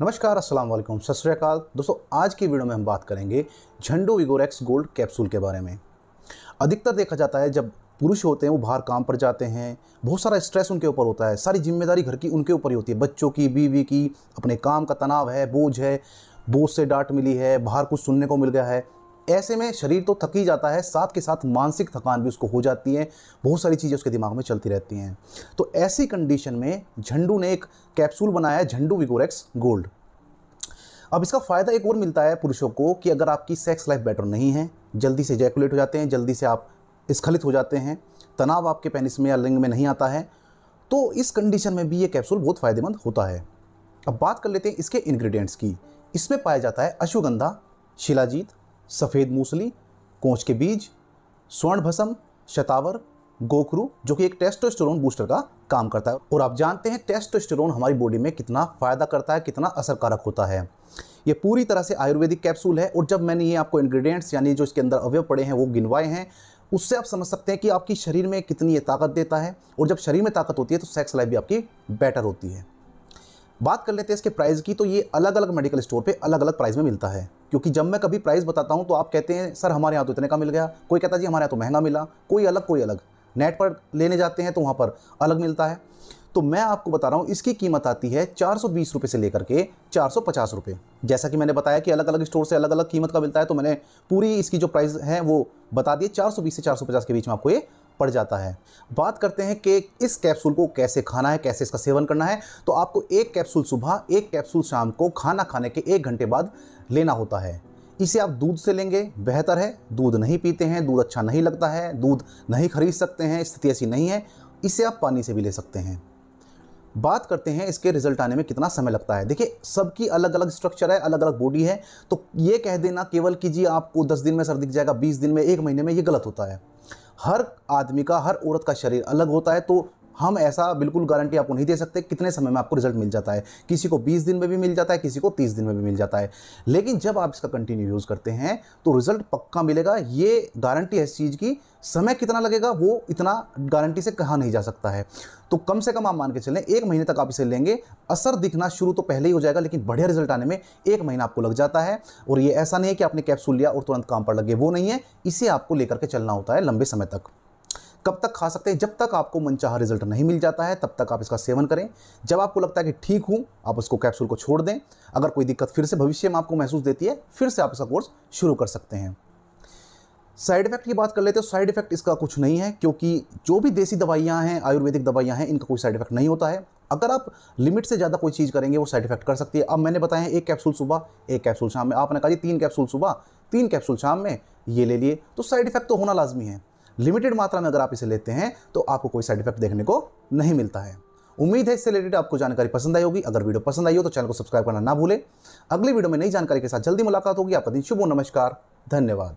नमस्कार अस्सलाम वालेकुम सत श्रीकाल दोस्तों आज की वीडियो में हम बात करेंगे झंडो विगोरेक्स गोल्ड कैप्सूल के बारे में अधिकतर देखा जाता है जब पुरुष होते हैं वो बाहर काम पर जाते हैं बहुत सारा स्ट्रेस उनके ऊपर होता है सारी जिम्मेदारी घर की उनके ऊपर ही होती है बच्चों की बीवी की अपने काम का तनाव है बोझ है बोझ से डांट मिली है बाहर कुछ सुनने को मिल गया है ऐसे में शरीर तो थक ही जाता है साथ के साथ मानसिक थकान भी उसको हो जाती है बहुत सारी चीज़ें उसके दिमाग में चलती रहती हैं तो ऐसी कंडीशन में झंडू ने एक कैप्सूल बनाया है झंडू विगोरेक्स गोल्ड अब इसका फ़ायदा एक और मिलता है पुरुषों को कि अगर आपकी सेक्स लाइफ बेटर नहीं है जल्दी से जैकुलेट हो जाते हैं जल्दी से आप स्खलित हो जाते हैं तनाव आपके पेनिस में या लिंग में नहीं आता है तो इस कंडीशन में भी ये कैप्सूल बहुत फ़ायदेमंद होता है अब बात कर लेते हैं इसके इंग्रेडिएंट्स की इसमें पाया जाता है अश्वगंधा शिलाजीत सफ़ेद मूसली कोच के बीज स्वर्ण भसम शतावर गोखरू जो कि एक टेस्टोस्टेरोन बूस्टर का काम करता है और आप जानते हैं टेस्टोस्टेरोन हमारी बॉडी में कितना फ़ायदा करता है कितना असरकारक होता है ये पूरी तरह से आयुर्वेदिक कैप्सूल है और जब मैंने ये आपको इंग्रेडिएंट्स यानी जो इसके अंदर अवयव पड़े हैं वो गिनवाए हैं उससे आप समझ सकते हैं कि आपकी शरीर में कितनी ये ताकत देता है और जब शरीर में ताकत होती है तो सेक्स लाइफ भी आपकी बेटर होती है बात कर लेते हैं इसके प्राइस की तो ये अलग अलग मेडिकल स्टोर पे अलग अलग प्राइस में मिलता है क्योंकि जब मैं कभी प्राइस बताता हूँ तो आप कहते हैं सर हमारे यहाँ तो इतने का मिल गया कोई कहता जी हमारे यहाँ तो महंगा मिला कोई अलग कोई अलग नेट पर लेने जाते हैं तो वहाँ पर अलग मिलता है तो मैं आपको बता रहा हूँ इसकी कीमत आती है चार सौ बीस रुपये से लेकर के चार सौ पचास रुपये जैसा कि मैंने बताया कि अलग अलग स्टोर से अलग अलग कीमत का मिलता है तो मैंने पूरी इसकी जो प्राइस है वो बता दी चार सौ बीस से चार सौ पचास के बीच में आपको ये पड़ जाता है बात करते हैं कि इस कैप्सूल को कैसे खाना है कैसे इसका सेवन करना है तो आपको एक कैप्सूल सुबह एक कैप्सूल शाम को खाना खाने के एक घंटे बाद लेना होता है इसे आप दूध से लेंगे बेहतर है दूध नहीं पीते हैं दूध अच्छा नहीं लगता है दूध नहीं खरीद सकते हैं स्थिति ऐसी नहीं है इसे आप पानी से भी ले सकते हैं बात करते हैं इसके रिजल्ट आने में कितना समय लगता है देखिए सबकी अलग अलग स्ट्रक्चर है अलग अलग बॉडी है तो ये कह देना केवल कि जी आपको 10 दिन में सर दिख जाएगा 20 दिन में एक महीने में ये गलत होता है हर आदमी का हर औरत का शरीर अलग होता है तो हम ऐसा बिल्कुल गारंटी आपको नहीं दे सकते कितने समय में आपको रिजल्ट मिल जाता है किसी को बीस दिन में भी मिल जाता है किसी को तीस दिन में भी मिल जाता है लेकिन जब आप इसका कंटिन्यू यूज़ करते हैं तो रिजल्ट पक्का मिलेगा ये गारंटी है इस चीज़ की समय कितना लगेगा वो इतना गारंटी से कहा नहीं जा सकता है तो कम से कम आप मान के चलें एक महीने तक आप इसे लेंगे असर दिखना शुरू तो पहले ही हो जाएगा लेकिन बढ़िया रिजल्ट आने में एक महीना आपको लग जाता है और ये ऐसा नहीं है कि आपने कैप्सूल लिया और तुरंत काम पर लगे वो नहीं है इसे आपको लेकर के चलना होता है लंबे समय तक कब तक खा सकते हैं जब तक आपको मनचाहा रिजल्ट नहीं मिल जाता है तब तक आप इसका सेवन करें जब आपको लगता है कि ठीक हूँ आप उसको कैप्सूल को छोड़ दें अगर कोई दिक्कत फिर से भविष्य में आपको महसूस देती है फिर से आप इसका कोर्स शुरू कर सकते हैं साइड इफेक्ट की बात कर लेते हो साइड इफेक्ट इसका कुछ नहीं है क्योंकि जो भी देसी दवाइयाँ हैं आयुर्वेदिक दवाइयाँ हैं इनका कोई साइड इफेक्ट नहीं होता है अगर आप लिमिट से ज़्यादा कोई चीज़ करेंगे वो साइड इफेक्ट कर सकती है अब मैंने बताया एक कैप्सूल सुबह एक कैप्सूल शाम में आपने कहा जी तीन कैप्सूल सुबह तीन कैप्सूल शाम में ये ले लिए तो साइड इफेक्ट तो होना लाजमी है लिमिटेड मात्रा में अगर आप इसे लेते हैं तो आपको कोई साइड इफेक्ट देखने को नहीं मिलता है उम्मीद है इससे रिलेटेड आपको जानकारी पसंद आई होगी अगर वीडियो पसंद आई हो तो चैनल को सब्सक्राइब करना ना भूलें अगली वीडियो में नई जानकारी के साथ जल्दी मुलाकात होगी आपका दिन शुभ नमस्कार धन्यवाद